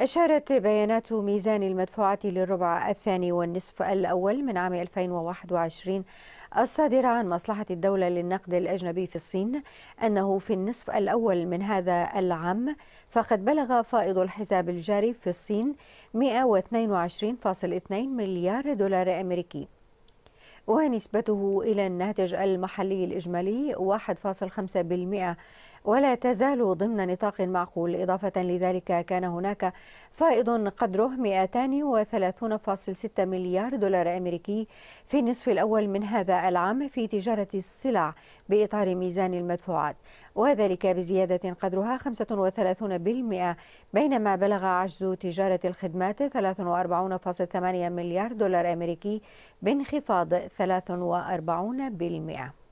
أشارت بيانات ميزان المدفوعات للربع الثاني والنصف الأول من عام 2021 الصادرة عن مصلحة الدولة للنقد الأجنبي في الصين أنه في النصف الأول من هذا العام فقد بلغ فائض الحساب الجاري في الصين 122.2 مليار دولار أمريكي ونسبته إلى الناتج المحلي الإجمالي 1.5% ولا تزال ضمن نطاق معقول إضافة لذلك كان هناك فائض قدره 230.6 مليار دولار أمريكي في النصف الأول من هذا العام في تجارة السلع بإطار ميزان المدفوعات وذلك بزيادة قدرها 35% بينما بلغ عجز تجارة الخدمات 43.8 مليار دولار أمريكي بانخفاض 43%